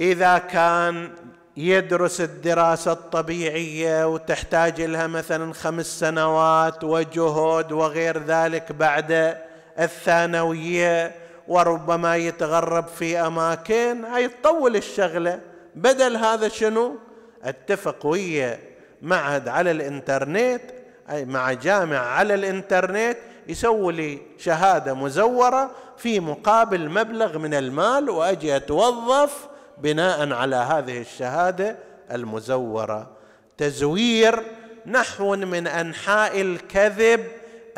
اذا كان يدرس الدراسه الطبيعيه وتحتاج لها مثلا خمس سنوات وجهد وغير ذلك بعد الثانويه وربما يتغرب في اماكن هاي تطول الشغله بدل هذا شنو اتفق ويا معهد على الانترنت اي مع جامعه على الانترنت يسوي لي شهاده مزوره في مقابل مبلغ من المال واجي اتوظف بناء على هذه الشهاده المزوره تزوير نحو من انحاء الكذب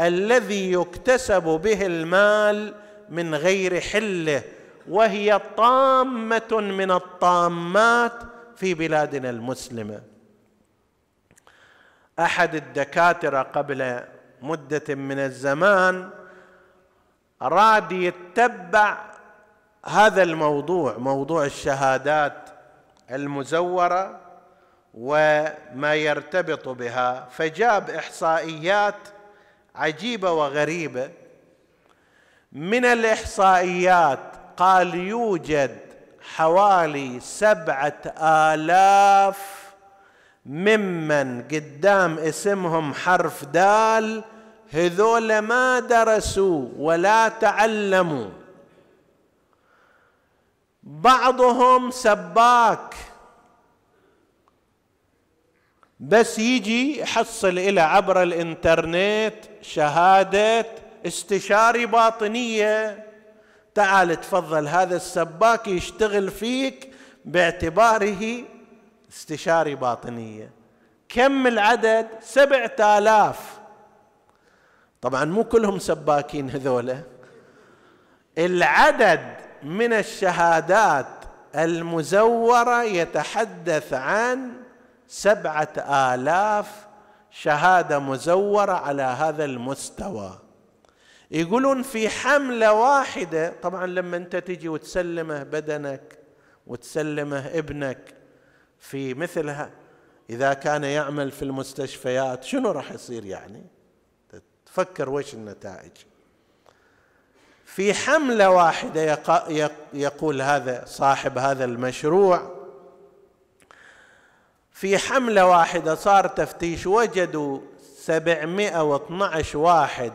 الذي يكتسب به المال من غير حله وهي طامه من الطامات في بلادنا المسلمه احد الدكاتره قبل مده من الزمان راد يتبع هذا الموضوع موضوع الشهادات المزوره وما يرتبط بها فجاب احصائيات عجيبه وغريبه من الاحصائيات قال يوجد حوالي سبعه الاف ممن قدام اسمهم حرف دال هذول ما درسوا ولا تعلموا بعضهم سباك بس يجي يحصل إلى عبر الإنترنت شهادة استشاري باطنية تعال تفضل هذا السباك يشتغل فيك باعتباره استشاري باطنية كم العدد سبعة آلاف طبعا مو كلهم سباكين هذولا العدد من الشهادات المزوره يتحدث عن سبعه الاف شهاده مزوره على هذا المستوى يقولون في حمله واحده طبعا لما انت تجي وتسلمه بدنك وتسلمه ابنك في مثلها اذا كان يعمل في المستشفيات شنو راح يصير يعني تفكر وش النتائج في حمله واحده يقول هذا صاحب هذا المشروع في حمله واحده صار تفتيش وجدوا 712 واحد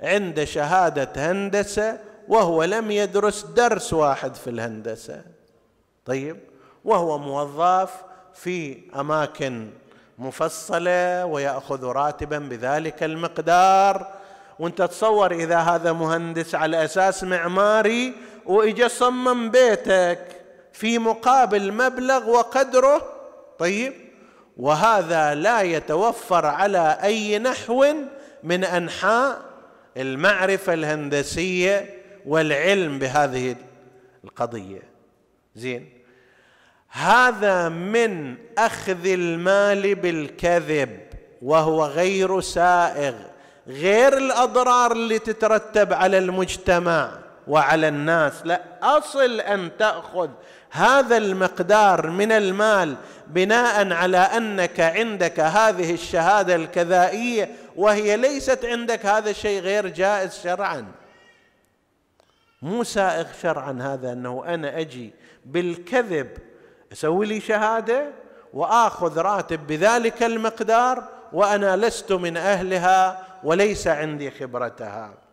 عنده شهاده هندسه وهو لم يدرس درس واحد في الهندسه طيب وهو موظف في اماكن مفصله وياخذ راتبا بذلك المقدار وانت تصور اذا هذا مهندس على اساس معماري واجا صمم بيتك في مقابل مبلغ وقدره طيب وهذا لا يتوفر على اي نحو من انحاء المعرفه الهندسيه والعلم بهذه القضيه زين هذا من اخذ المال بالكذب وهو غير سائغ غير الاضرار اللي تترتب على المجتمع وعلى الناس لا اصل ان تاخذ هذا المقدار من المال بناء على انك عندك هذه الشهاده الكذائيه وهي ليست عندك هذا الشيء غير جائز شرعا مو سائغ شرعا هذا انه انا اجي بالكذب اسوي لي شهاده واخذ راتب بذلك المقدار وانا لست من اهلها وليس عندي خبرتها